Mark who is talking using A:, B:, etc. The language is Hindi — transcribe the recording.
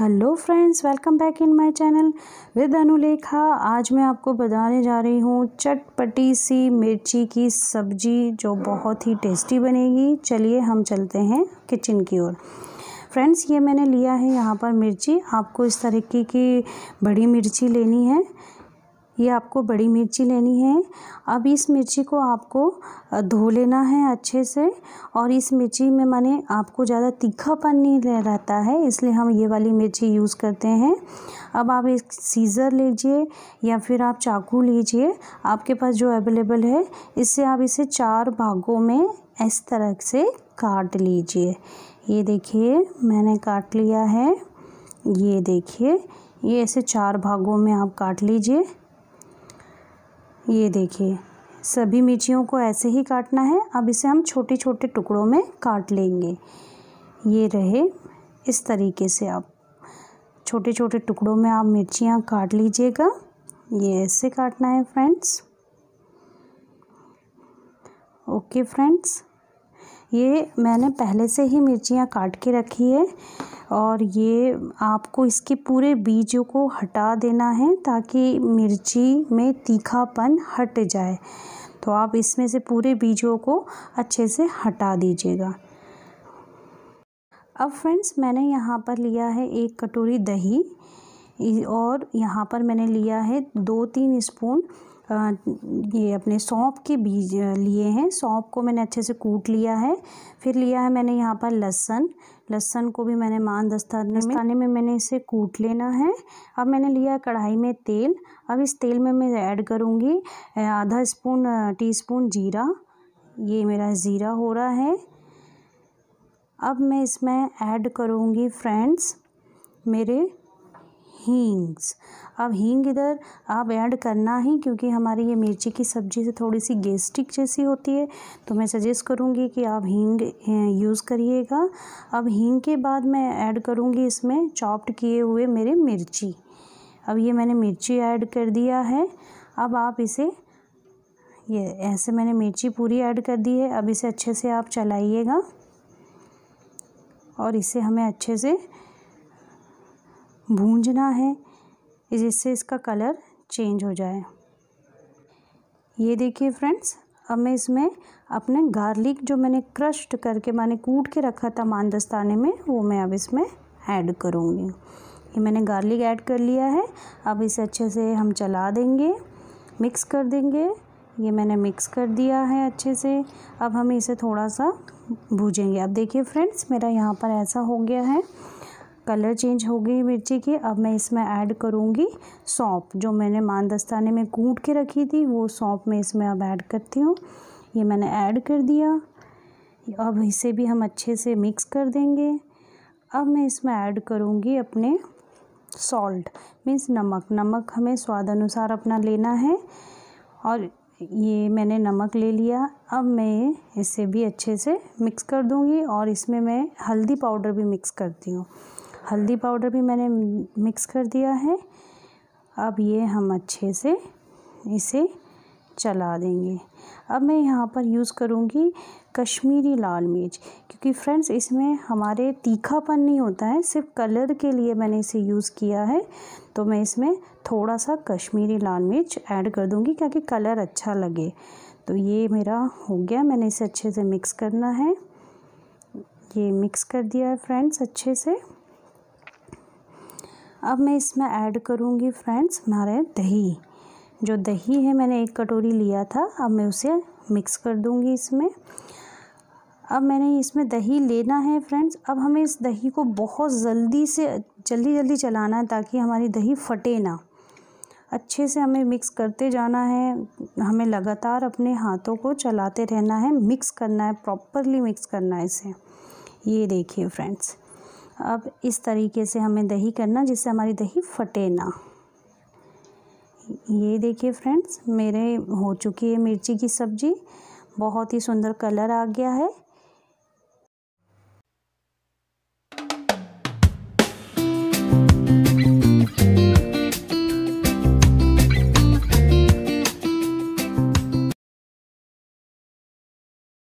A: hello friends welcome back in my channel with Anulekha आज मैं आपको बताने जा रही हूँ चटपटी सी मिर्ची की सब्जी जो बहुत ही टेस्टी बनेगी चलिए हम चलते हैं किचन की ओर फ्रेंड्स ये मैंने लिया है यहाँ पर मिर्ची आपको इस तरीके की बड़ी मिर्ची लेनी है ये आपको बड़ी मिर्ची लेनी है अब इस मिर्ची को आपको धो लेना है अच्छे से और इस मिर्ची में माने आपको ज़्यादा तीखापन नहीं रहता है इसलिए हम ये वाली मिर्ची यूज़ करते हैं अब आप एक सीज़र लीजिए या फिर आप चाकू लीजिए आपके पास जो अवेलेबल है इससे आप इसे चार भागों में इस तरह से काट लीजिए ये देखिए मैंने काट लिया है ये देखिए ये ऐसे चार भागों में आप काट लीजिए ये देखिए सभी मिर्चियों को ऐसे ही काटना है अब इसे हम छोटे छोटे टुकड़ों में काट लेंगे ये रहे इस तरीके से आप छोटे छोटे टुकड़ों में आप मिर्चियाँ काट लीजिएगा ये ऐसे काटना है फ्रेंड्स ओके फ्रेंड्स ये मैंने पहले से ही मिर्चियाँ काट के रखी है और ये आपको इसके पूरे बीजों को हटा देना है ताकि मिर्ची में तीखापन हट जाए तो आप इसमें से पूरे बीजों को अच्छे से हटा दीजिएगा अब फ्रेंड्स मैंने यहाँ पर लिया है एक कटोरी दही और यहाँ पर मैंने लिया है दो तीन स्पून ये अपने सौंप के बीज लिए हैं सौंप को मैंने अच्छे से कूट लिया है फिर लिया है मैंने यहाँ पर लहसन लहसन को भी मैंने मान दस्ताने में में मैंने इसे कूट लेना है अब मैंने लिया कढ़ाई में तेल अब इस तेल में मैं ऐड करूँगी आधा स्पून टी स्पून जीरा ये मेरा ज़ीरा हो रहा है अब मैं इसमें ऐड करूँगी फ्रेंड्स मेरे हींग्स अब हींग इधर आप ऐड करना ही क्योंकि हमारी ये मिर्ची की सब्ज़ी से थोड़ी सी गेस्टिक जैसी होती है तो मैं सजेस्ट करूँगी कि आप हींग यूज़ करिएगा अब हींग के बाद मैं ऐड करूँगी इसमें चॉप्ड किए हुए मेरे मिर्ची अब ये मैंने मिर्ची ऐड कर दिया है अब आप इसे ये ऐसे मैंने मिर्ची पूरी ऐड कर दी है अब इसे अच्छे से आप चलाइएगा और इसे हमें अच्छे से भूंजना है जिससे इसका कलर चेंज हो जाए ये देखिए फ्रेंड्स अब मैं इसमें अपने गार्लिक जो मैंने क्रश्ड करके मैंने कूट के रखा था मानदस्ताने में वो मैं अब इसमें ऐड करूँगी ये मैंने गार्लिक ऐड कर लिया है अब इसे अच्छे से हम चला देंगे मिक्स कर देंगे ये मैंने मिक्स कर दिया है अच्छे से अब हम इसे थोड़ा सा भूजेंगे अब देखिए फ्रेंड्स मेरा यहाँ पर ऐसा हो गया है कलर चेंज हो गई मिर्ची की अब मैं इसमें ऐड करूँगी सौंप जो मैंने मानदस्ताने में कूट के रखी थी वो सौंप मैं इसमें अब ऐड करती हूँ ये मैंने ऐड कर दिया अब इसे भी हम अच्छे से मिक्स कर देंगे अब मैं इसमें ऐड करूँगी अपने सॉल्ट मीन्स नमक नमक हमें स्वाद अनुसार अपना लेना है और ये मैंने नमक ले लिया अब मैं इसे भी अच्छे से मिक्स कर दूँगी और इसमें मैं हल्दी पाउडर भी मिक्स करती हूँ हल्दी पाउडर भी मैंने मिक्स कर दिया है अब ये हम अच्छे से इसे चला देंगे अब मैं यहाँ पर यूज़ करूँगी कश्मीरी लाल मिर्च क्योंकि फ्रेंड्स इसमें हमारे तीखापन नहीं होता है सिर्फ कलर के लिए मैंने इसे यूज़ किया है तो मैं इसमें थोड़ा सा कश्मीरी लाल मिर्च ऐड कर दूँगी क्योंकि कलर अच्छा लगे तो ये मेरा हो गया मैंने इसे अच्छे से मिक्स करना है ये मिक्स कर दिया है फ्रेंड्स अच्छे से अब मैं इसमें ऐड करूँगी फ्रेंड्स हमारे दही जो दही है मैंने एक कटोरी लिया था अब मैं उसे मिक्स कर दूँगी इसमें अब मैंने इसमें दही लेना है फ्रेंड्स अब हमें इस दही को बहुत जल्दी से जल्दी जल्दी चलाना है ताकि हमारी दही फटे ना अच्छे से हमें मिक्स करते जाना है हमें लगातार अपने हाथों को चलाते रहना है मिक्स करना है प्रॉपरली मिक्स करना है इसे ये देखिए फ्रेंड्स अब इस तरीके से हमें दही करना जिससे हमारी दही फटे ना ये देखिए फ्रेंड्स मेरे हो चुकी है मिर्ची की सब्ज़ी बहुत ही सुंदर कलर आ गया है